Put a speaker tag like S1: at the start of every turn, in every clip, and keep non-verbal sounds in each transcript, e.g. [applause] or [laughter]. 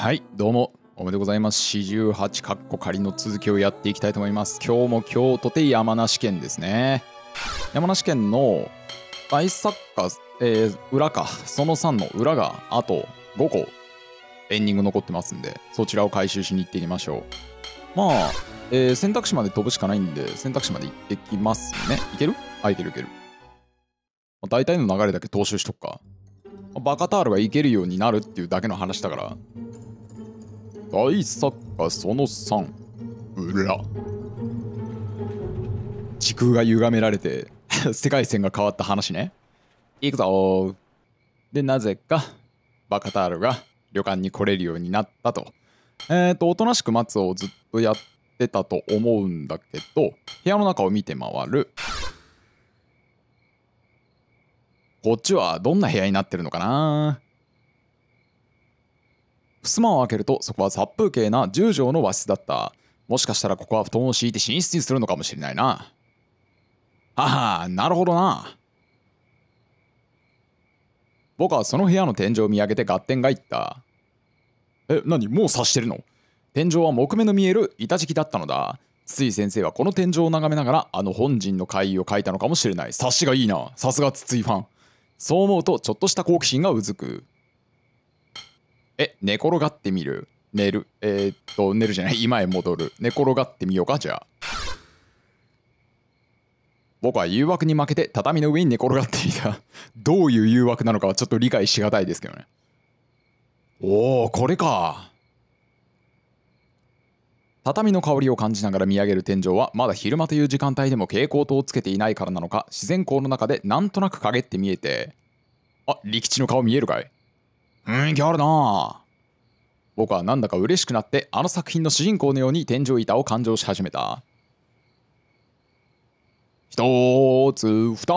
S1: はいどうもおめでとうございます48カッコ仮の続きをやっていきたいと思います今日も今日とて山梨県ですね山梨県のアイスサッカー、えー、裏かその3の裏があと5個エンディング残ってますんでそちらを回収しに行っていきましょうまあ、えー、選択肢まで飛ぶしかないんで選択肢まで行ってきますねいけるあいけるいける大体の流れだけ踏襲しとくかバカタールがいけるようになるっていうだけの話だから大作家その3裏時空が歪められて [laughs] 世界線が変わった話ね行くぞでなぜかバカタールが旅館に来れるようになったとえっ、ー、とおとなしく待つをずっとやってたと思うんだけど部屋の中を見て回るこっちはどんな部屋になってるのかな襖を開けるとそこは殺風景な10畳の和室だったもしかしたらここは布団を敷いて寝室にするのかもしれないなああなるほどな僕はその部屋の天井を見上げて合点がいったえ何もう察してるの天井は木目の見える板敷きだったのだ筒井先生はこの天井を眺めながらあの本人の会議を書いたのかもしれない察しがいいなさすが筒井ファンそう思うとちょっとした好奇心がうずくえ、寝転がってみる寝る。えー、っと、寝るじゃない。今へ戻る。寝転がってみようか、じゃあ。僕は誘惑に負けて畳の上に寝転がっていた。どういう誘惑なのかはちょっと理解しがたいですけどね。おお、これか。畳の香りを感じながら見上げる天井はまだ昼間という時間帯でも蛍光灯をつけていないからなのか自然光の中でなんとなく陰って見えてあ力地の顔見えるかい雰囲気あるな僕はなんだか嬉しくなってあの作品の主人公のように天井板を勘定し始めた一つ二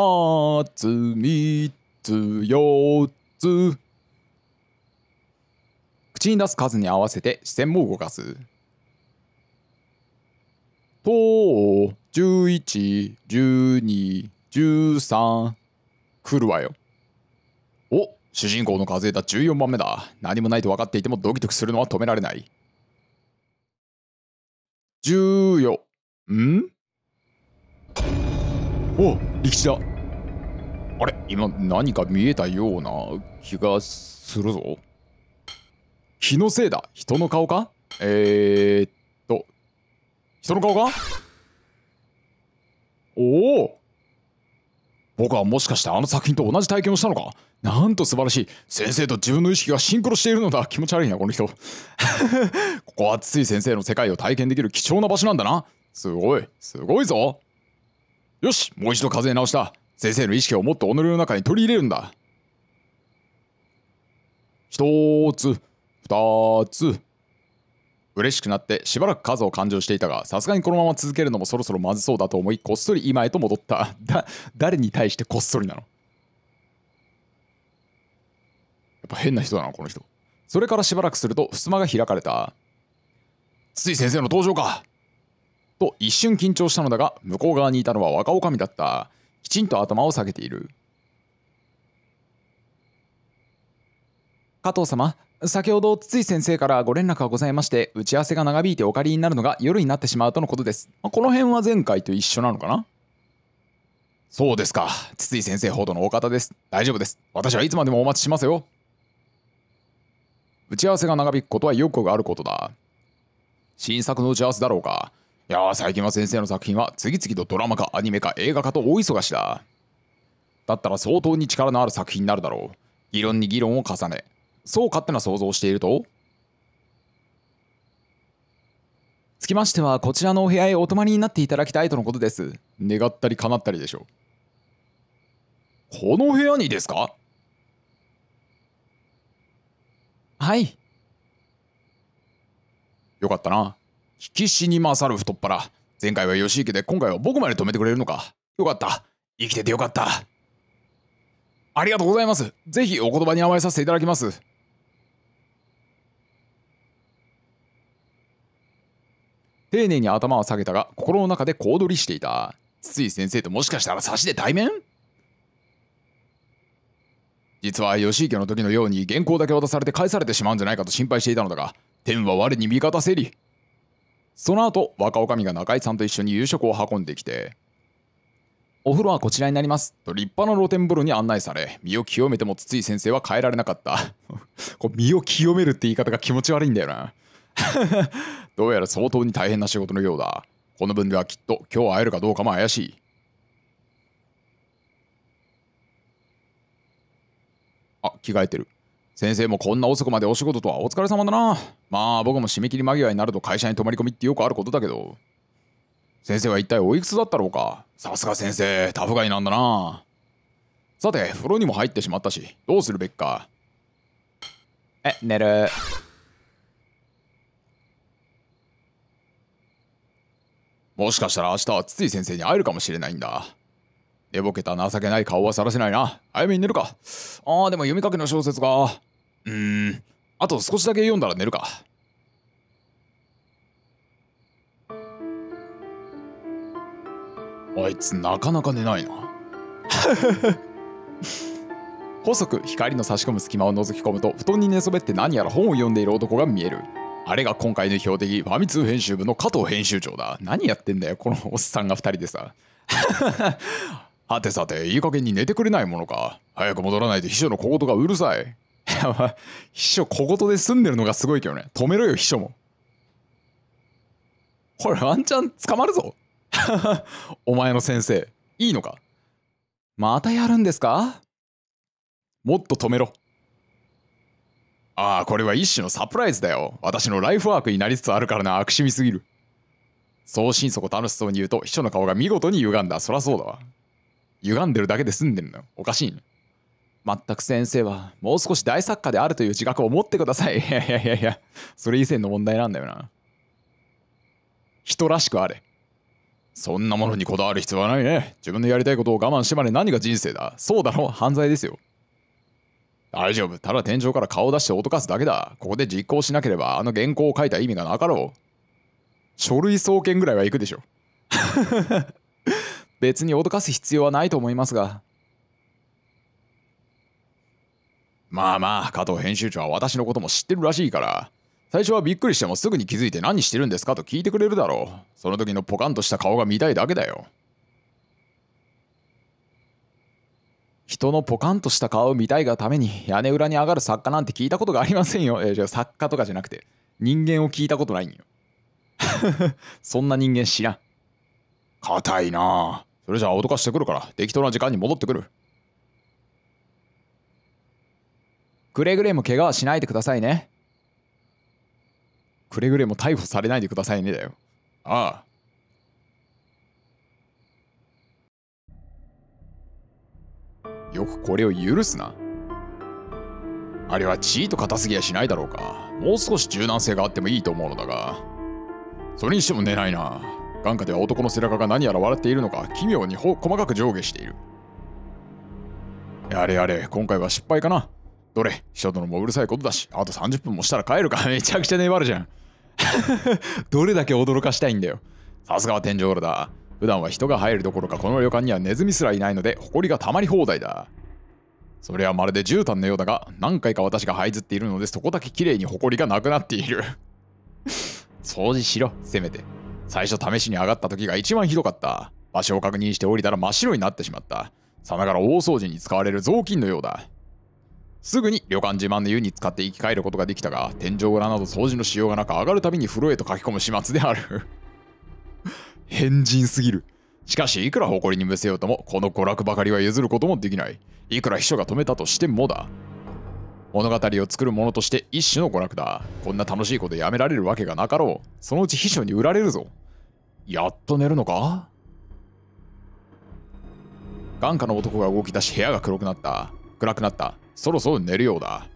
S1: つ三つ四つ口に出す数に合わせて視線も動かすと111213来るわよお主人公の数えた14番目だ。何もないと分かっていてもドキドキするのは止められない。14んお力士だあれ今何か見えたような気がするぞ。気のせいだ人の顔かえー、っと、人の顔かおお僕はもしかしてあの作品と同じ体験をしたのかなんと素晴らしい先生と自分の意識がシンクロしているのだ気持ち悪いなこの人 [laughs] ここはつい先生の世界を体験できる貴重な場所なんだなすごいすごいぞよしもう一度数え直した先生の意識をもっと己の中に取り入れるんだ一つ二つ嬉しくなってしばらく数を勘定していたがさすがにこのまま続けるのもそろそろまずそうだと思いこっそり今へと戻った [laughs] だ誰に対してこっそりなのやっぱ変な人だなこの人それからしばらくすると襖が開かれたつい先生の登場かと一瞬緊張したのだが向こう側にいたのは若女将だったきちんと頭を下げている加藤様先ほど筒井先生からご連絡がございまして打ち合わせが長引いてお借りになるのが夜になってしまうとのことですこの辺は前回と一緒なのかなそうですか筒井先生ほどのお方です大丈夫です私はいつまでもお待ちしますよ打ち合わせが長引くことはよくあることだ新作の打ち合わせだろうかいや最近は先生の作品は次々とドラマかアニメか映画化と大忙しだだったら相当に力のある作品になるだろう議論に議論を重ねそう勝手な想像しているとつきましてはこちらのお部屋へお泊まりになっていただきたいとのことです願ったり叶ったりでしょうこの部屋にですかはいよかったな引き死に勝る太っ腹前回は吉池で今回は僕まで止めてくれるのかよかった生きててよかったありがとうございますぜひお言葉に甘えさせていただきます丁寧に頭は下げたが心の中で小躍りしていた筒井先生ともしかしたら差しで対面実は吉池の時のように原稿だけ渡されて返されてしまうんじゃないかと心配していたのだが天は我に味方せりその後若女将が中井さんと一緒に夕食を運んできて「お風呂はこちらになります」と立派な露天風呂に案内され身を清めても筒井先生は変えられなかった [laughs] これ身を清めるって言い方が気持ち悪いんだよな [laughs] どうやら相当に大変な仕事のようだ。この分ではきっと今日会えるかどうかも怪しい。あ、着替えてる。先生もこんな遅くまでお仕事とはお疲れ様だな。まあ僕も締め切り間際になると会社に泊まり込みってよくあることだけど。先生は一体おいくつだったろうかさすが先生、タフガイなんだな。さて、風呂にも入ってしまったし、どうするべきか。え、寝る。もしかしたら明日は筒井先生に会えるかもしれないんだ。寝ぼけた情けない顔はさらせないな。早めに寝るか。ああ、でも読みかけの小説が。うーん。あと少しだけ読んだら寝るか。あいつなかなか寝ないな。[laughs] 細く光の差し込む隙間を覗き込むと布団に寝そべって何やら本を読んでいる男が見える。あれが今回の標的、ファミ通編集部の加藤編集長だ。何やってんだよ、このおっさんが2人でさ。[laughs] はてさて、いい加減に寝てくれないものか。早く戻らないと秘書の小言がうるさい。[laughs] 秘書小言で済んでるのがすごいけどね。止めろよ、秘書も。これワンチャン捕まるぞ。[laughs] お前の先生、いいのかまたやるんですかもっと止めろ。ああ、これは一種のサプライズだよ。私のライフワークになりつつあるからな、悪趣味すぎる。そう心底楽しそうに言うと、秘書の顔が見事に歪んだ。そらそうだわ。歪んでるだけで済んでるのよ。おかしいの、ね。まったく先生は、もう少し大作家であるという自覚を持ってください。いやいやいやいや、それ以前の問題なんだよな。人らしくあれ。そんなものにこだわる必要はないね。自分のやりたいことを我慢してまで何が人生だ。そうだろ、犯罪ですよ。大丈夫。ただ天井から顔を出して脅かすだけだ。ここで実行しなければ、あの原稿を書いた意味がなかろう。書類送検ぐらいは行くでしょ。[laughs] 別に脅かす必要はないと思いますが。まあまあ、加藤編集長は私のことも知ってるらしいから。最初はびっくりしてもすぐに気づいて何してるんですかと聞いてくれるだろう。その時のポカンとした顔が見たいだけだよ。人のポカンとした顔を見たいがために屋根裏に上がる作家なんて聞いたことがありませんよ。えー、作家とかじゃなくて人間を聞いたことないんよ。[laughs] そんな人間知らん。硬いなそれじゃあ脅かしてくるから適当な時間に戻ってくる。くれぐれも怪我はしないでくださいね。くれぐれも逮捕されないでくださいねだよ。ああ。よくこれを許すな。あれはチート硬すぎやしないだろうか。もう少し柔軟性があってもいいと思うのだが。それにしても寝ないな。眼下では男の背中が何やら笑っているのか、奇妙に細かく上下している。やれやれ、今回は失敗かな。どれ、人殿もうるさいことだし、あと30分もしたら帰るか。[laughs] めちゃくちゃ粘るじゃん。[laughs] どれだけ驚かしたいんだよ。さすがは天井裏だ。普段は人が入るどころかこの旅館にはネズミすらいないので埃がたまり放題だそれはまるで絨毯のようだが何回か私が這いずっているのでそこだけ綺麗に埃がなくなっている掃除しろせめて最初試しに上がった時が一番ひどかった場所を確認して降りたら真っ白になってしまったさながら大掃除に使われる雑巾のようだすぐに旅館自慢の湯に使って生き返ることができたが天井裏など掃除のしようがなく上がるたびに風呂へと書き込む始末である変人すぎる。しかし、いくら誇りに見せようとも、この娯楽ばかりは譲ることもできない。いくら秘書が止めたとしてもだ。物語を作るものとして一種の娯楽だ。こんな楽しいことやめられるわけがなかろう。そのうち秘書に売られるぞ。やっと寝るのか眼下の男が動き出し部屋が黒くなった。暗くなった。そろそろ寝るようだ。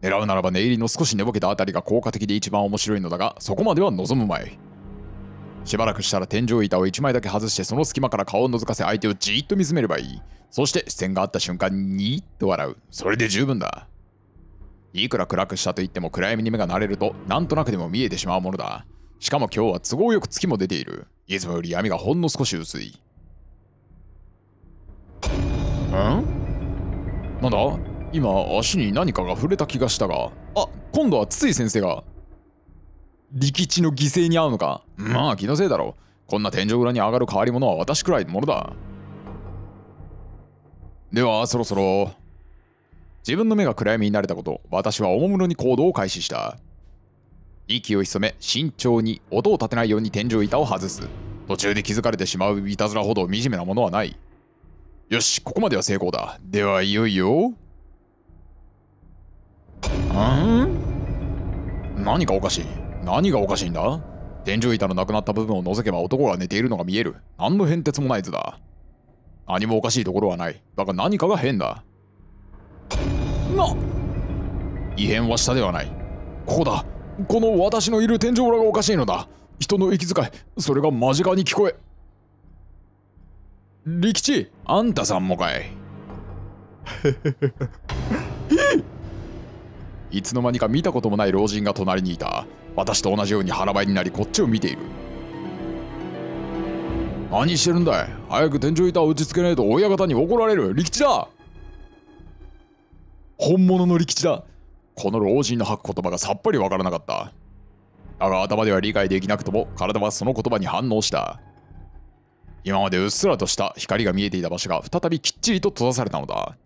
S1: 狙うならば寝入りの少し寝ぼけたあたりが効果的で一番面白いのだが、そこまでは望むまい。しばらくしたら天井板を1枚だけ外してその隙間から顔を覗かせ相手をじーっと見つめればいいそして視線があった瞬間にニーッと笑うそれで十分だいくら暗くしたといっても暗闇に目が慣れるとなんとなくでも見えてしまうものだしかも今日は都合よく月も出ているいつもより闇がほんの少し薄いんなんだ今足に何かが触れた気がしたがあ今度は筒井先生が力地の犠牲に遭うのかまあ気のせいだろこんな天井裏に上がる変わり者は私くらいのものだではそろそろ自分の目が暗闇になれたこと私はおもむろに行動を開始した息を潜め慎重に音を立てないように天井板を外す途中で気づかれてしまういたずらほど惨めなものはないよしここまでは成功だではいよいようん何かおかしい何がおかしいんだ天井板のなくなった部分を除けば男が寝ているのが見える。何の変哲もない図だ。何もおかしいところはない。だが何かが変だ。な異変は下ではない。ここだ。この私のいる天井裏がおかしいのだ。人の息遣い、それが間近に聞こえ。力地、あんたさんもかい。[laughs] いつの間にか見たこともない老人が隣にいた。私と同じように腹ばいになりこっちを見ている何してるんだい早く天井板を打ちつけないと親方に怒られる利吉だ本物の利吉だこの老人の吐く言葉がさっぱりわからなかっただが頭では理解できなくとも体はその言葉に反応した今までうっすらとした光が見えていた場所が再びきっちりと閉ざされたのだ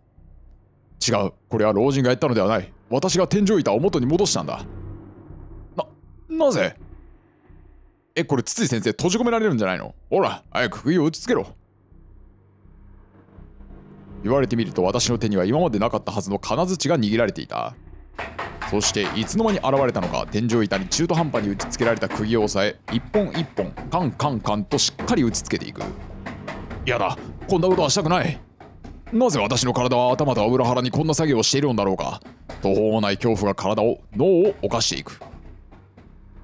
S1: 違うこれは老人がやったのではない私が天井板を元に戻したんだなぜえ、これ、筒井先生、閉じ込められるんじゃないのほら、早く釘を打ちつけろ。言われてみると、私の手には今までなかったはずの金槌が握られていた。そして、いつの間に現れたのか、天井板に中途半端に打ちつけられた釘を押さえ、一本一本、カンカンカンとしっかり打ちつけていく。やだ、こんなことはしたくない。なぜ私の体は頭と裏腹にこんな作業をしているのだろうか。途方もない恐怖が体を、脳を犯していく。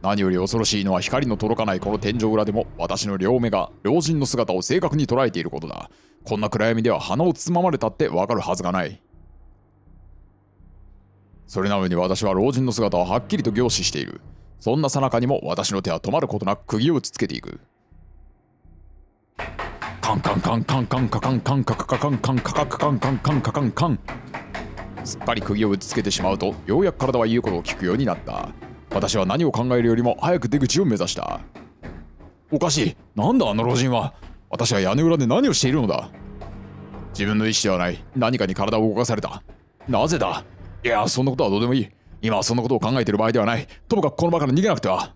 S1: 何より恐ろしいのは光の届かないこの天井裏でも私の両目が老人の姿を正確に捉えていることだこんな暗闇では鼻をつままれたってわかるはずがないそれなのに私は老人の姿をはっきりと凝視しているそんなさなかにも私の手は止まることなく釘を打ちつけていくカンカンカンカンカンカンカンカカカンカンカカカンカンカンカンカンカンすっかり釘を打ちつけてしまうとようやく体は言うことを聞くようになった私は何を考えるよりも早く出口を目指したおかしいなんだあの老人は私は屋根裏で何をしているのだ自分の意思ではない何かに体を動かされたなぜだいやそんなことはどうでもいい今はそんなことを考えている場合ではないともかくこの場から逃げなくては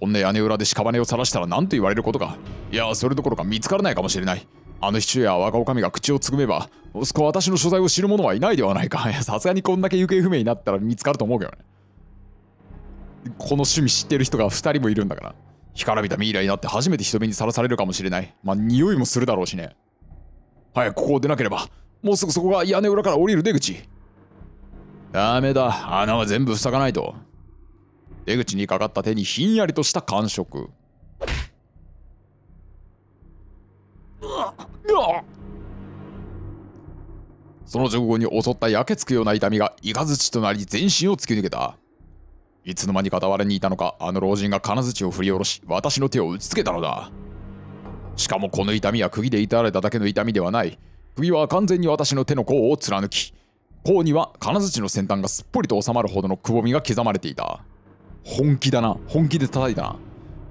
S1: こんな屋根裏で屍を晒したら何と言われることかいやそれどころか見つからないかもしれないあの市中や若女将が口をつぐめば息子は私の所在を知る者はいないではないかさすがにこんだけ行方不明になったら見つかると思うけどねこの趣味知ってる人が2人もいるんだから干からびたミイラになって初めて人目にさらされるかもしれないまあ匂いもするだろうしね早くここを出なければもうすぐそこが屋根裏から降りる出口ダメだ穴は全部塞がないと出口にかかった手にひんやりとした感触その直後に襲ったやけつくような痛みがイカズチとなり全身を突き抜けたいつの間に傍らにいたのかあの老人が金槌を振り下ろし私の手を打ちつけたのだしかもこの痛みは釘で至られただけの痛みではない釘は完全に私の手の甲を貫き甲には金槌の先端がすっぽりと収まるほどのくぼみが刻まれていた本気だな本気で叩いたな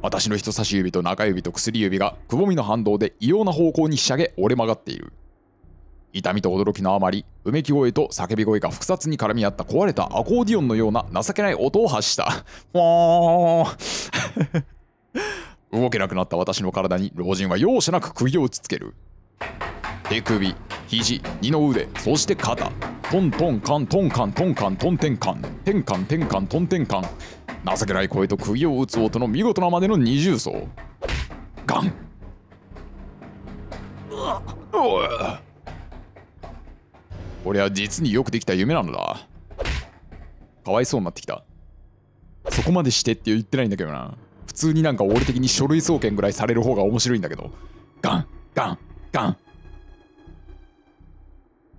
S1: 私の人差し指と中指と薬指がくぼみの反動で異様な方向にひしゃげ折れ曲がっている痛みと驚きのあまりうめき声と叫び声が複雑に絡み合った壊れたアコーディオンのような情けない音を発したフォ [laughs] 動けなくなった私の体に老人は容赦なく釘を打ちつける手首肘二の腕そして肩トントンカントンカントンカントンテンカンテンカンテンカントンテンカン情けない声と釘を打つ音の見事なまでの二重奏ガンうわっこれは実によくできた夢なのだ。かわいそうになってきた。そこまでしてって言ってないんだけどな。普通になんか俺的に書類送検ぐらいされる方が面白いんだけど。ガン、ガン、ガン。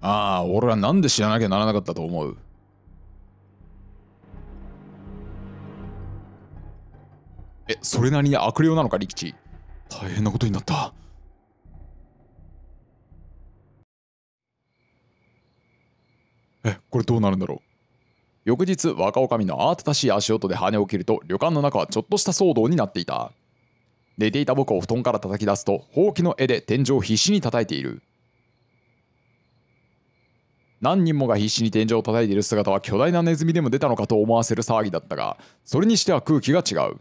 S1: ああ、俺はなんで知らなきゃならなかったと思う。え、それなりに悪霊なのか、力地。大変なことになった。えこれどうなるんだろう翌日若女将の慌ただしい足音で羽ね切きると旅館の中はちょっとした騒動になっていた寝ていた僕を布団から叩き出すとほうきの絵で天井を必死に叩いている何人もが必死に天井を叩いている姿は巨大なネズミでも出たのかと思わせる騒ぎだったがそれにしては空気が違う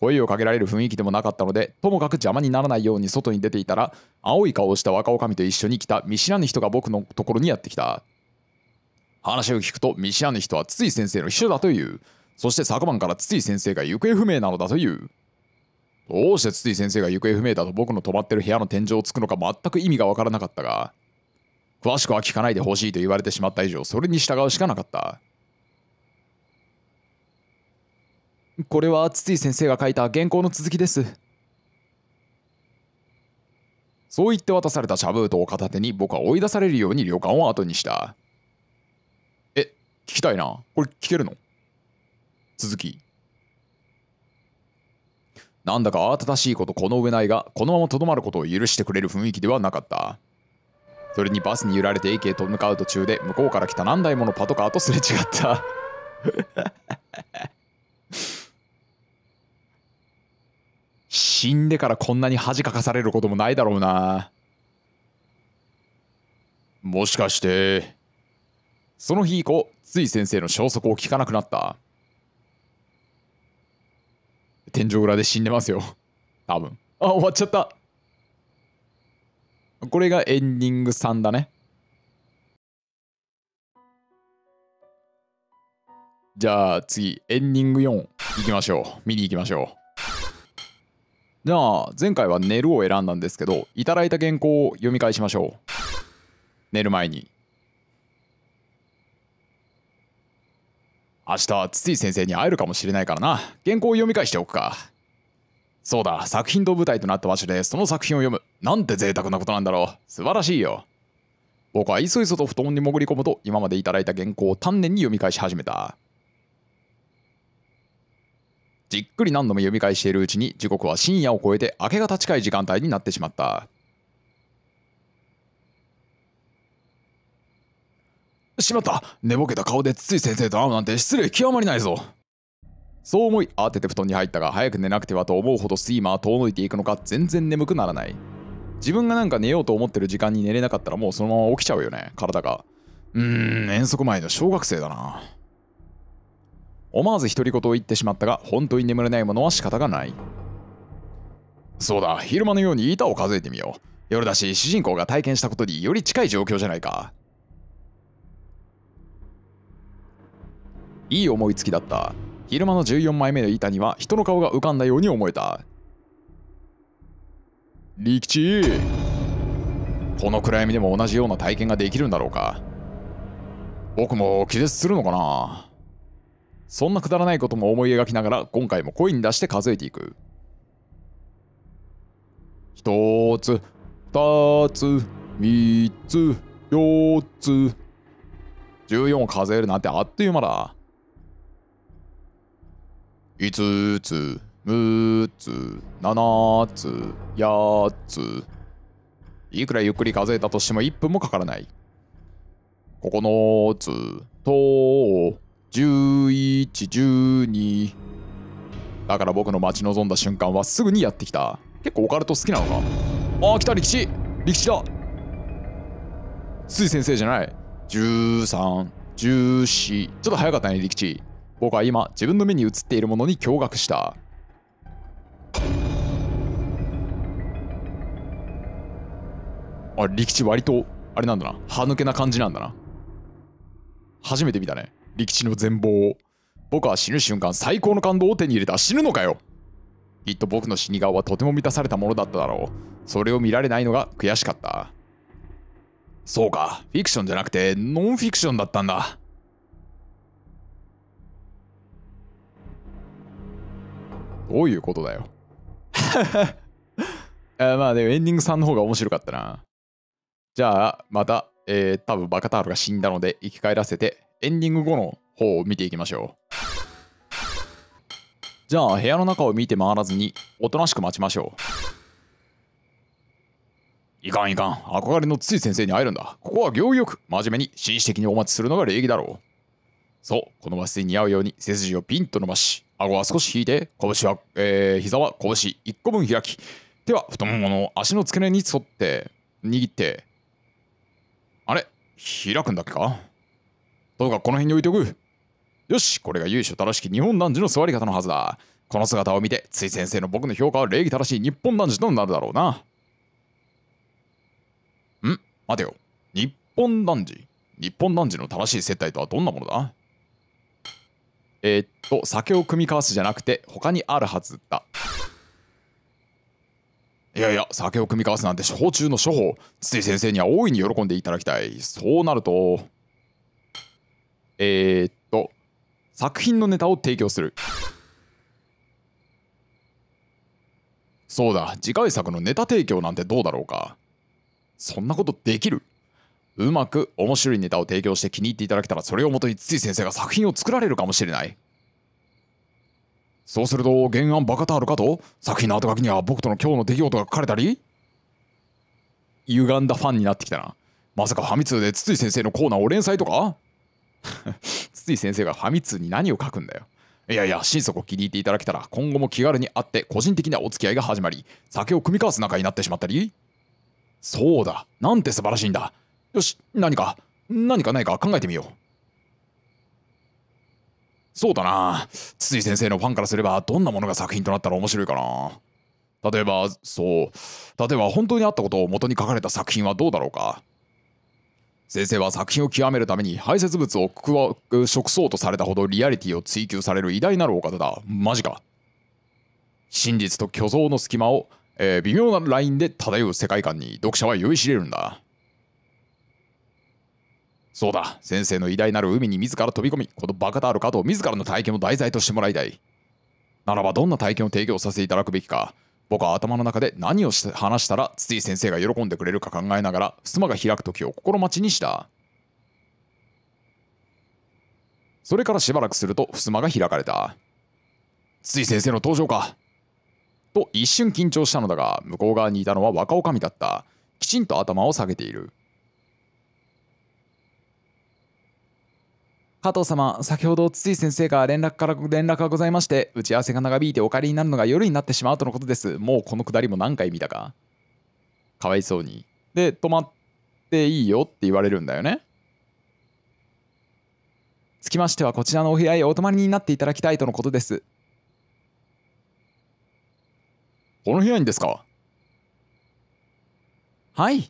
S1: 声をかけられる雰囲気でもなかったのでともかく邪魔にならないように外に出ていたら青い顔をした若女将と一緒に来た見知らぬ人が僕のところにやってきた話を聞くと見知らぬ人は筒井先生の秘書だというそして昨晩から筒井先生が行方不明なのだというどうして筒井先生が行方不明だと僕の泊まってる部屋の天井をつくのか全く意味がわからなかったが詳しくは聞かないでほしいと言われてしまった以上それに従うしかなかったこれは筒井先生が書いた原稿の続きですそう言って渡された茶封筒を片手に僕は追い出されるように旅館を後にした聞きたいなこれ聞けるの続きなんだか慌ただしいことこの上ないがこのままとどまることを許してくれる雰囲気ではなかったそれにバスに揺られて駅へと向かう途中で向こうから来た何台ものパトカーとすれ違った [laughs] 死んでからこんなに恥かかされることもないだろうなもしかしてその日以降つい先生の消息を聞かなくなった天井裏で死んでますよ多分あ終わっちゃったこれがエンディング3だねじゃあ次エンディング4いきましょう見に行きましょうじゃあ前回は「寝る」を選んだんですけどいただいた原稿を読み返しましょう寝る前に明日筒井先生に会えるかもしれないからな原稿を読み返しておくかそうだ作品と舞台となった場所でその作品を読むなんて贅沢なことなんだろう素晴らしいよ僕はいそいそと布団に潜り込むと今までいただいた原稿を丹念に読み返し始めたじっくり何度も読み返しているうちに時刻は深夜を超えて明け方近い時間帯になってしまったしまった寝ぼけた顔でつい先生と会うなんて失礼極まりないぞそう思い慌てて布団に入ったが早く寝なくてはと思うほどスイマーは遠のいていくのか全然眠くならない自分がなんか寝ようと思ってる時間に寝れなかったらもうそのまま起きちゃうよね体がうーん遠足前の小学生だな思わず独り言を言ってしまったが本当に眠れないものは仕方がないそうだ昼間のように板を数えてみよう夜だし主人公が体験したことにより近い状況じゃないかいい思いつきだった昼間の14枚目の板には人の顔が浮かんだように思えた利吉この暗闇でも同じような体験ができるんだろうか僕も気絶するのかなそんなくだらないことも思い描きながら今回も声に出して数えていく一つ二つ三つ四つ14を数えるなんてあっという間だ5つ、6つ、7つ、8つ。いくらゆっくり数えたとしても1分もかからない。9つと11、12。だから僕の待ち望んだ瞬間はすぐにやってきた。結構オカルト好きなのか。ああ、来た、力士力士だつい先生じゃない。13、14。ちょっと早かったね、力士。僕は今自分の目に映っているものに驚愕したあ力地割とあれなんだな歯抜けな感じなんだな初めて見たね力地の全貌を僕は死ぬ瞬間最高の感動を手に入れた死ぬのかよきっと僕の死に顔はとても満たされたものだっただろうそれを見られないのが悔しかったそうかフィクションじゃなくてノンフィクションだったんだどういうことだよ。あ [laughs] まあでもエンディングさんの方が面白かったな。じゃあまた、えー、多分バカタールが死んだので生き返らせてエンディング後の方を見ていきましょう。じゃあ部屋の中を見て回らずにおとなしく待ちましょう。いかんいかん、憧れのつい先生に会えるんだ。ここは行儀よく真面目に紳士的にお待ちするのが礼儀だろう。そうこの麻酔に合うように背筋をピンと伸ばし顎は少し引いて拳は、えー、膝は拳1個分開き手は太ももの足の付け根に沿って握ってあれ開くんだっけかどうかこの辺に置いておくよしこれが由緒正しき日本男児の座り方のはずだこの姿を見てつい先生の僕の評価は礼儀正しい日本男児となるだろうなん待てよ日本男児日本男児の正しい接待とはどんなものだえー、っと酒を酌み交わすじゃなくて他にあるはずだいやいや酒を酌み交わすなんて処方中の処方つい先生には大いに喜んでいただきたいそうなるとえー、っと作品のネタを提供するそうだ次回作のネタ提供なんてどうだろうかそんなことできるうまく面白いネタを提供して気に入っていただけたらそれをもとに筒井先生が作品を作られるかもしれないそうすると原案バカタールかと作品の後書きには僕との今日の出来事が書かれたり歪んだファンになってきたなまさかファミ通で筒井先生のコーナーを連載とか筒井 [laughs] 先生がファミ通に何を書くんだよいやいや、心底気に入っていただけたら、今後も気軽に会って、個人的なお付き合いが始まり、酒を酌み交わす仲になってしまったりそうだ、なんて素晴らしいんだ。よし何か何かないか考えてみようそうだな筒井先生のファンからすればどんなものが作品となったら面白いかな例えばそう例えば本当にあったことを元に書かれた作品はどうだろうか先生は作品を極めるために排泄物を食そうとされたほどリアリティを追求される偉大なるお方だマジか真実と虚像の隙間を、えー、微妙なラインで漂う世界観に読者は酔いしれるんだそうだ先生の偉大なる海に自ら飛び込みこのバカタール加藤自らの体験を題材としてもらいたいならばどんな体験を提供させていただくべきか僕は頭の中で何をし話したら筒井先生が喜んでくれるか考えながら襖が開く時を心待ちにしたそれからしばらくすると襖が開かれた筒井先生の登場かと一瞬緊張したのだが向こう側にいたのは若女将だったきちんと頭を下げている加藤様、先ほど筒井先生から連絡から連絡がございまして、打ち合わせが長引いてお帰りになるのが夜になってしまうとのことです。もうこのくだりも何回見たか。かわいそうに。で、止まっていいよって言われるんだよね。つきましては、こちらのお部屋へお泊まりになっていただきたいとのことです。この部屋にですかはい。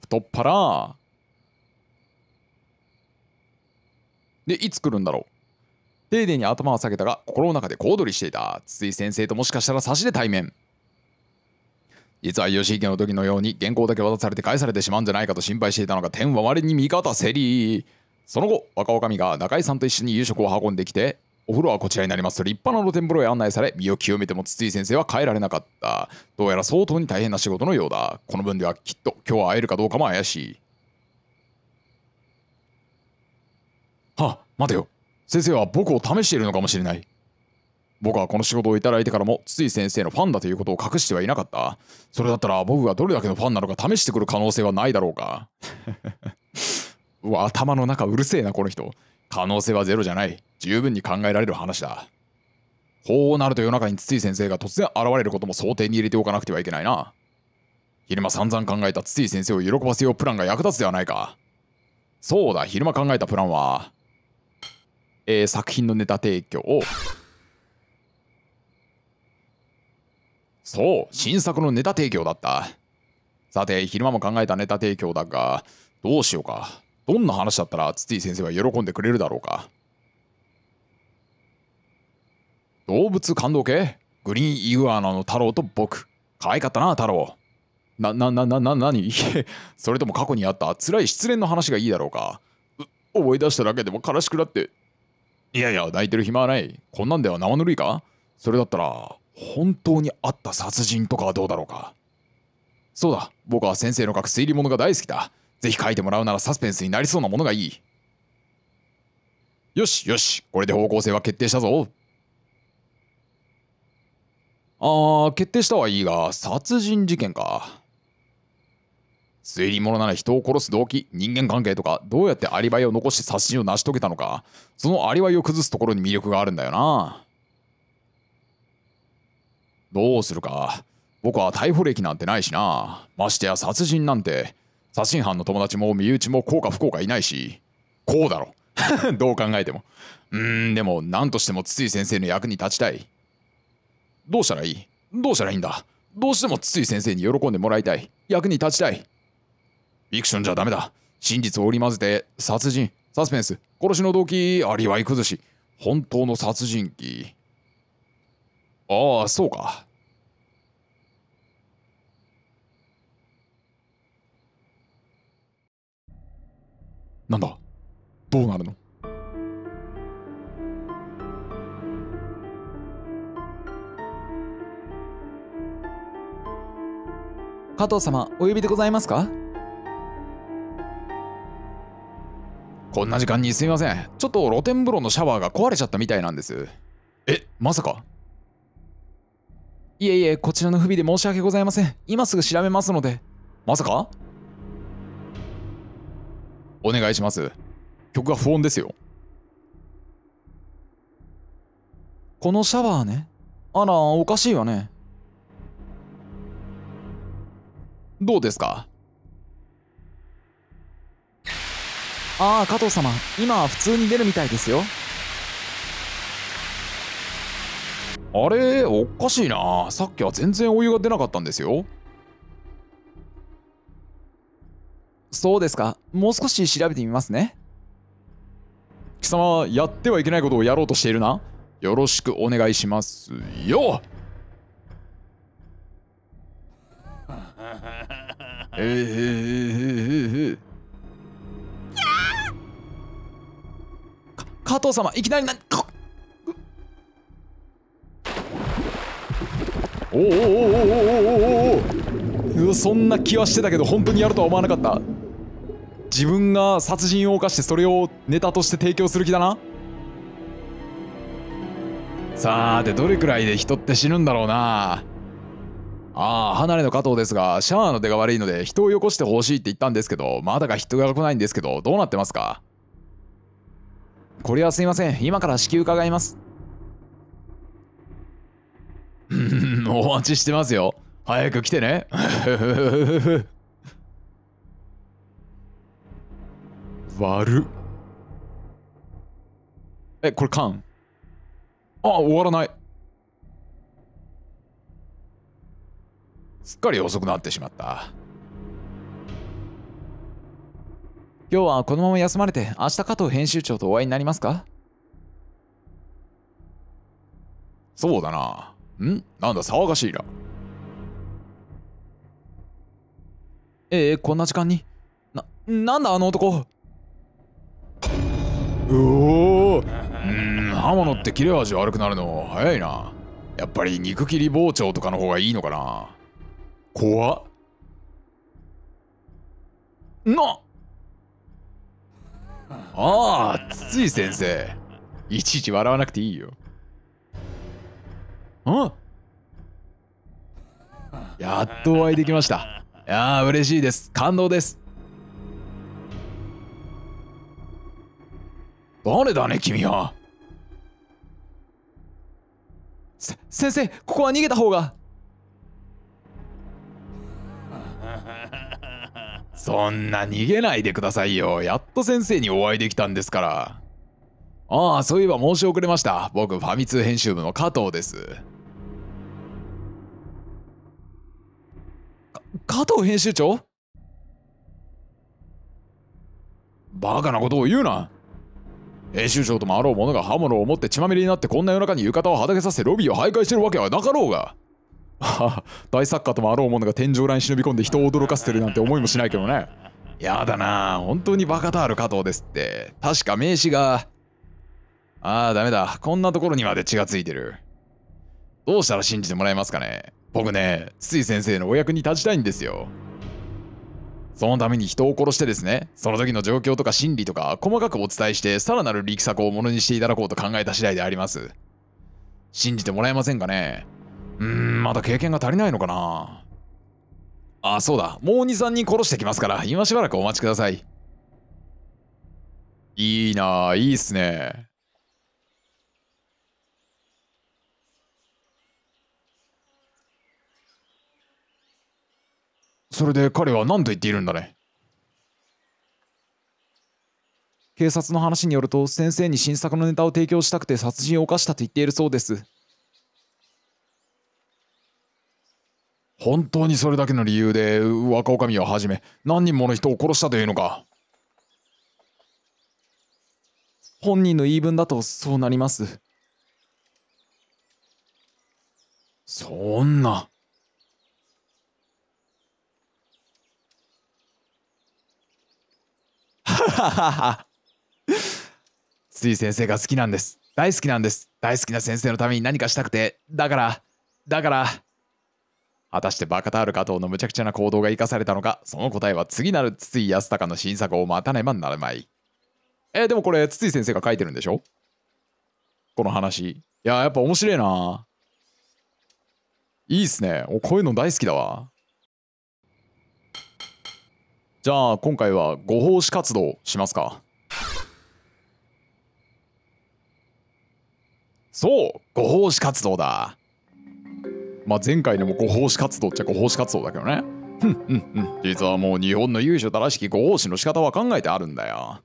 S1: 太っ腹。で、いつ来るんだろう丁寧に頭は下げたが、心の中で小躍りしていた。筒井先生ともしかしたら差しで対面。実は吉池の時のように原稿だけ渡されて返されてしまうんじゃないかと心配していたのが天は我に味方セリー。その後、若女将が中井さんと一緒に夕食を運んできて、お風呂はこちらになりますと立派な露天風呂へ案内され身を清めても筒井先生は帰られなかったどうやら相当に大変な仕事のようだこの分ではきっと今日は会えるかどうかも怪しいはあ、待てよ。先生は僕を試しているのかもしれない。僕はこの仕事をいただいてからも筒井先生のファンだということを隠してはいなかった。それだったら僕がどれだけのファンなのか試してくる可能性はないだろうか。[laughs] うわ、頭の中うるせえな、この人。可能性はゼロじゃない。十分に考えられる話だ。こうなると夜中に筒井先生が突然現れることも想定に入れておかなくてはいけないな。昼間散々考えた筒井先生を喜ばせようプランが役立つではないか。そうだ、昼間考えたプランは、えー、作品のネタ提供をそう新作のネタ提供だったさて昼間も考えたネタ提供だがどうしようかどんな話だったら筒井先生は喜んでくれるだろうか動物感動系グリーンイグアナの太郎と僕可愛かったな太郎な、な、な、な、な、なに [laughs] それとも過去にあった辛い失恋の話がいいだろうか思い出しただけでも悲しくなっていやいや抱いてる暇はないこんなんでは生ぬるいかそれだったら本当にあった殺人とかはどうだろうかそうだ僕は先生の書く推理物が大好きだぜひ書いてもらうならサスペンスになりそうなものがいいよしよしこれで方向性は決定したぞあー決定したはいいが殺人事件か推理者なら人を殺す動機人間関係とかどうやってアリバイを残して殺人を成し遂げたのかそのアリバイを崩すところに魅力があるんだよなどうするか僕は逮捕歴なんてないしなましてや殺人なんて殺人犯の友達も身内もこうか不幸かいないしこうだろ [laughs] どう考えてもうんでも何としても筒井先生の役に立ちたいどうしたらいいどうしたらいいんだどうしても筒井先生に喜んでもらいたい役に立ちたいィクションじゃダメだ。真実を織り交ぜて、殺人、サスペンス、殺しの動機、アリバイ崩し、本当の殺人鬼。ああ、そうか。なんだどうなるの加藤様お呼びでございますかこんな時間にすみません。ちょっと露天風呂のシャワーが壊れちゃったみたいなんです。え、まさかいえいえ、こちらの不備で申し訳ございません。今すぐ調べますので。まさかお願いします。曲が不穏ですよ。このシャワーね。あら、おかしいわね。どうですかああ加藤様今は普通に出るみたいですよあれおかしいなさっきは全然お湯が出なかったんですよそうですかもう少し調べてみますね貴様やってはいけないことをやろうとしているなよろしくお願いしますよ [laughs] えー、えー、えー、ええ加藤様いきなりなおおおおおおおおそんな気はしてたけど本当にやるとは思わなかった自分が殺人を犯してそれをネタとして提供する気だなさあてどれくらいで人って死ぬんだろうなああ離れの加藤ですがシャワーの出が悪いので人をよこしてほしいって言ったんですけどまだか人が来ないんですけどどうなってますかこれはすいません今から至急伺いますお待ちしてますよ早く来てね [laughs] 悪るえこれ缶あ終わらないすっかり遅くなってしまった今日はこのまま休まれて明日加藤編集長とお会いになりますかそうだな。んなんだ騒がしいな。ええー、こんな時間に。な、なんだあの男うおうん刃物って切れ味悪くなるの早いなやっぱり肉切り包丁とかの方がいいのかな怖っなああ、つい先生。いちいち笑わなくていいよ。んやっとお会いできました。いやあ、嬉しいです。感動です。誰だね、君は。せ、先生、ここは逃げた方が。そんな逃げないでくださいよ。やっと先生にお会いできたんですから。ああ、そういえば申し遅れました。僕、ファミ通編集部の加藤です。加藤編集長バカなことを言うな編集長ともあろう者が刃物を持って血まみれになってこんな夜中に浴衣をはだけさせてロビーを徘徊してるわけはなかろうが [laughs] 大作家ともあろうものが天井裏に忍び込んで人を驚かせてるなんて思いもしないけどねやだな本当にバカタール加藤ですって確か名刺がああダメだこんなところにまで血がついてるどうしたら信じてもらえますかね僕ねつい先生のお役に立ちたいんですよそのために人を殺してですねその時の状況とか心理とか細かくお伝えしてさらなる力作をものにしていただこうと考えた次第であります信じてもらえませんかねうーん、まだ経験が足りないのかなあ、そうだ。もう2、3人殺してきますから、今しばらくお待ちください。いいないいっすね。それで彼は何と言っているんだね警察の話によると先生に新作のネタを提供したくて殺人を犯したと言っているそうです本当にそれだけの理由で若女将をはじめ何人もの人を殺したというのか本人の言い分だとそうなりますそんなつい先生が好きなんです大好きなんです大好きな先生のために何かしたくてだからだから果たしてバカタール加藤の無茶苦茶な行動が生かされたのか、その答えは次なる筒井康隆の新作を待たねばならない。えー、でもこれ、筒井先生が書いてるんでしょこの話。いや、やっぱ面白いな。いいっすね。おこういうの大好きだわ。じゃあ、今回はご奉仕活動しますか。そうご奉仕活動だまあ、前回でもご奉仕活動っちゃご奉仕活動だけどね。んんん。実はもう日本の優た正しきご奉仕の仕方は考えてあるんだよ。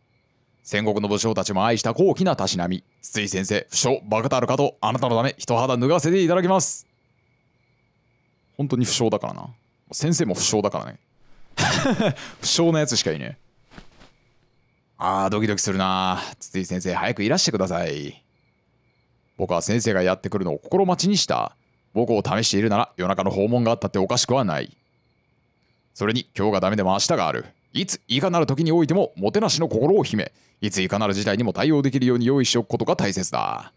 S1: 戦国の武将たちも愛した高貴なたしなみ。筒井先生、不詳、バカたるかと、あなたのため、一肌脱がせていただきます。本当に不詳だからな。先生も不詳だからね。不詳なやつしかいねえ。ああ、ドキドキするな。筒井先生、早くいらしてください。僕は先生がやってくるのを心待ちにした。僕を試しているなら夜中の訪問があったっておかしくはないそれに今日がダメでも明日があるいついかなる時においてももてなしの心を秘めいついかなる事態にも対応できるように用意しておくことが大切だ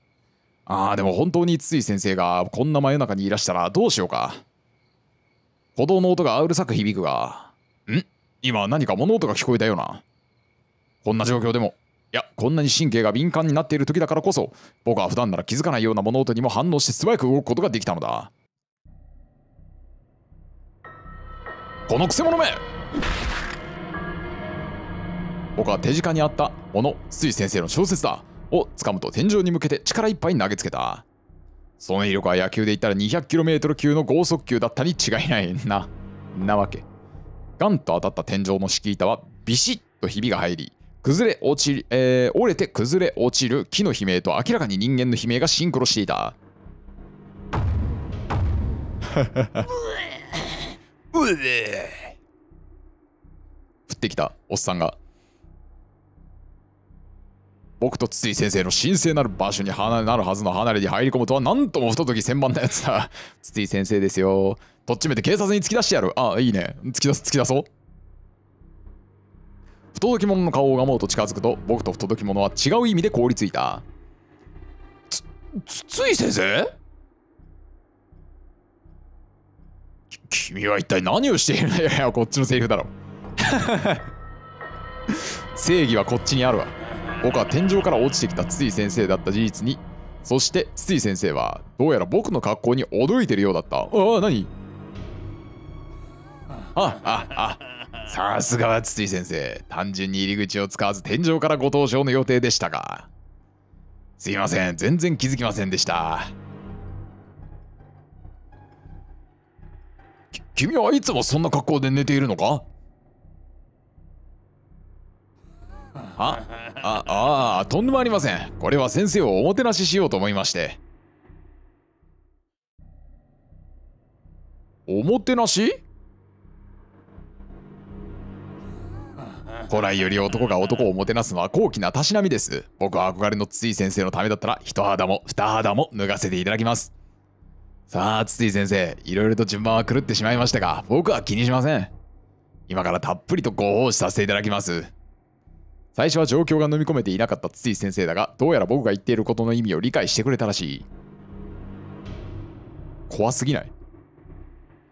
S1: ああでも本当に筒井先生がこんな真夜中にいらしたらどうしようか鼓動の音がうるさく響くがん今何か物音が聞こえたようなこんな状況でもいやこんなに神経が敏感になっている時だからこそ僕は普段なら気づかないような物音にも反応して素早く動くことができたのだこのくせ者め僕は手近にあった小野水先生の小説だを掴むと天井に向けて力いっぱい投げつけたその威力は野球で言ったら 200km 級の剛速球だったに違いないななわけガンと当たった天井の敷板はビシッとひびが入り崩れ落ち、えー、折れて崩れ落ちる木の悲鳴と明らかに人間の悲鳴がシンクロしていた。うえ降ってきたおっさんが僕と筒井先生の神聖なる場所になるはずの離れに入り込むとは何とも不届き千万なやつだ筒井先生ですよとっちめて警察に突き出してやるあいいね突き出す突き出そう不届き者の顔を拝もうと近づくと僕と不届き者は違う意味で凍りついたつつい先生君は一体何をしているのいやこっちのセリフだろ [laughs] 正義はこっちにあるわ僕は天井から落ちてきた筒井先生だった事実にそして筒井先生はどうやら僕の格好に驚いてるようだったああ何あああさすがは筒井先生単純に入り口を使わず天井からご登場の予定でしたがすいません全然気づきませんでした君はいつもそんな格好で寝ているのかああああとんでもありませんこれは先生をおもてなししようと思いましておもてなし古来より男が男をもてなすのは高貴なたしなみです。僕は憧れの筒井先生のためだったら、一肌も二肌も脱がせていただきます。さあ、筒井先生、いろいろと順番は狂ってしまいましたが、僕は気にしません。今からたっぷりとご奉仕させていただきます。最初は状況が飲み込めていなかった筒井先生だが、どうやら僕が言っていることの意味を理解してくれたらしい。怖すぎない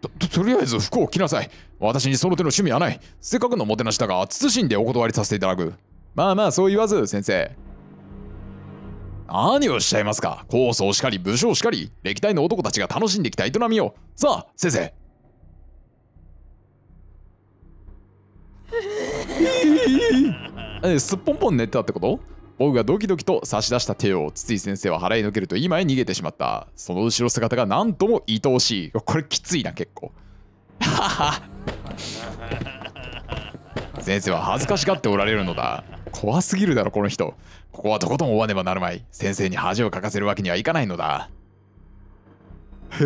S1: と、と、りあえず服を着なさい。私にその手の趣味はない。せっかくのもてなしだが、謹んでお断りさせていただく。まあまあ、そう言わず、先生。何をしちゃいますか構想しかり、武将しかり、歴代の男たちが楽しんできた営みを。さあ、先生。[laughs] えすっぽんぽん寝てたってこと僕がドキドキと差し出した手を筒井先生は払いのけると今へ逃げてしまったその後ろ姿が何とも愛おしいこれきついな結構先生は恥ずかしがっておられるのだ怖すぎるだろこの人ここはとことん追わねばなるまい先生に恥をかかせるわけにはいかないのだ [laughs]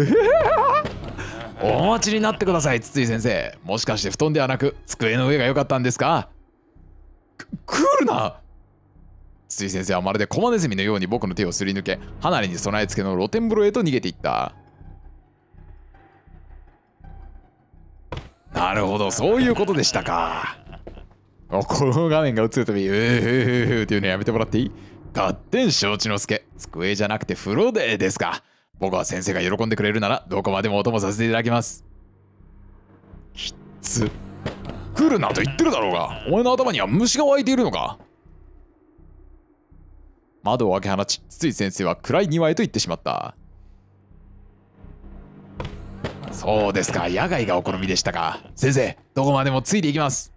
S1: お待ちになってください筒井先生もしかして布団ではなく机の上が良かったんですかくクールな筒井先生はまるでコマネズミのように僕の手をすり抜け離れに備え付けの露天風呂へと逃げていったなるほどそういうことでしたか [laughs] この画面が映るとびううっていうのやめてもらっていい勝手に承知の助机じゃなくて風呂でですか僕は先生が喜んでくれるならどこまでもお供させていただきますきっつ来るなと言ってるだろうがお前の頭には虫が湧いているのか窓を開け放ちつい先生は暗い庭へと行ってしまったそうですか野外がお好みでしたか先生どこまでもついていきます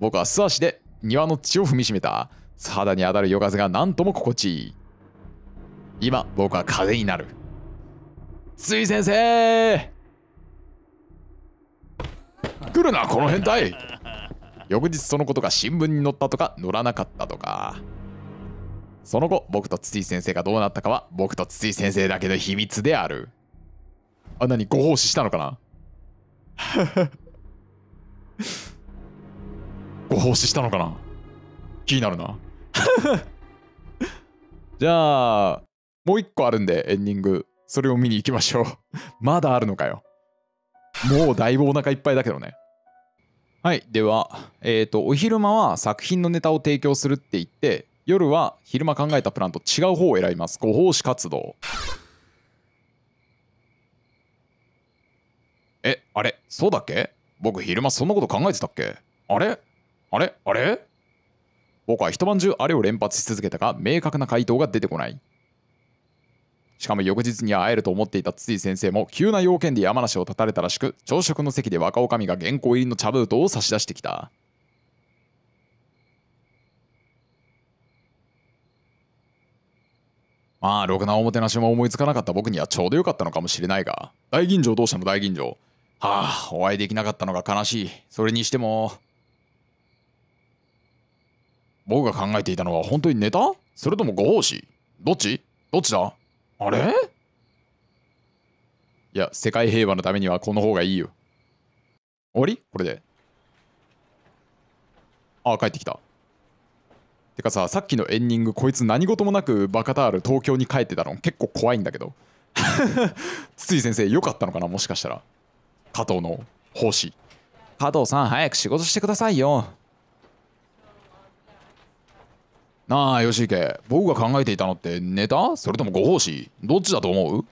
S1: 僕は素足で庭の血を踏みしめた肌に当たる夜風がなんとも心地いい今僕は風になるつい先生来るなこの変態翌日そのことが新聞に載ったとか載らなかったとかその後僕と筒井先生がどうなったかは僕と筒井先生だけの秘密であるあ何ご奉仕したのかな [laughs] ご奉仕したのかな気になるな [laughs] じゃあもう一個あるんでエンディングそれを見に行きましょう [laughs] まだあるのかよもうだいぶお腹いっぱいだけどねはいではえっ、ー、とお昼間は作品のネタを提供するって言って夜は昼間考えたプランと違う方を選びますご奉仕活動えあれそうだっけ僕昼間そんなこと考えてたっけあれあれあれ僕は一晩中あれを連発し続けたが明確な回答が出てこないしかも翌日に会えると思っていた筒井先生も急な要件で山梨を断たれたらしく朝食の席で若女将が原稿入りの茶封筒を差し出してきたまあろくなおもてなしも思いつかなかった僕にはちょうどよかったのかもしれないが大吟醸同社の大吟醸はあお会いできなかったのが悲しいそれにしても僕が考えていたのは本当にネタそれともご奉仕どっちどっちだあれいや世界平和のためにはこの方がいいよ終わりこれでああ帰ってきたてかささっきのエンディングこいつ何事もなくバカタール東京に帰ってたの結構怖いんだけど [laughs] 筒井先生よかったのかなもしかしたら加藤の奉仕加藤さん早く仕事してくださいよなあ吉池僕が考えていたのってネタそれともご奉仕どっちだと思う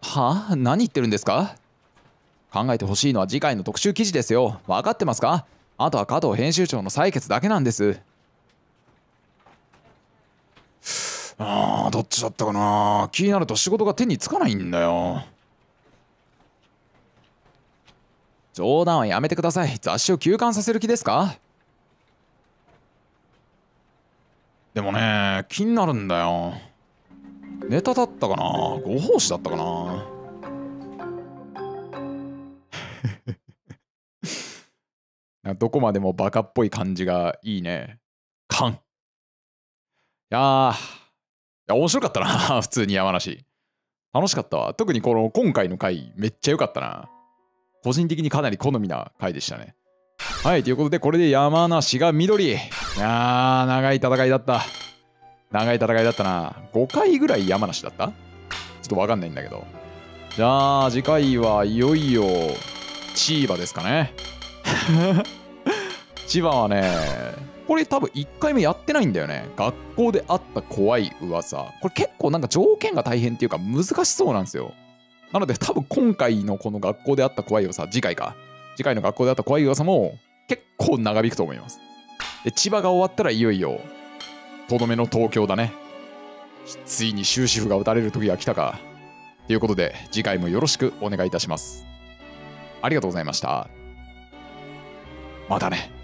S1: はあ何言ってるんですか考えてほしいのは次回の特集記事ですよ分かってますかあとは加藤編集長の採決だけなんですあーどっちだったかな気になると仕事が手につかないんだよ冗談はやめてください雑誌を休刊させる気ですかでもね気になるんだよネタだったかなご奉仕だったかなどこまでもバカっぽい感じがいいね。かん。いやー、いや面白かったな、[laughs] 普通に山梨。楽しかったわ。特にこの今回の回、めっちゃ良かったな。個人的にかなり好みな回でしたね。はい、ということで、これで山梨が緑。いやー、長い戦いだった。長い戦いだったな。5回ぐらい山梨だったちょっとわかんないんだけど。じゃあ、次回はいよいよ、千葉ですかね。[laughs] 千葉はね、これ多分1回目やってないんだよね。学校であった怖い噂。これ結構なんか条件が大変っていうか難しそうなんですよ。なので多分今回のこの学校であった怖い噂、次回か。次回の学校であった怖い噂も結構長引くと思います。で、千葉が終わったらいよいよ、とどめの東京だね。ついに終止符が打たれる時が来たか。ということで、次回もよろしくお願いいたします。ありがとうございました。またね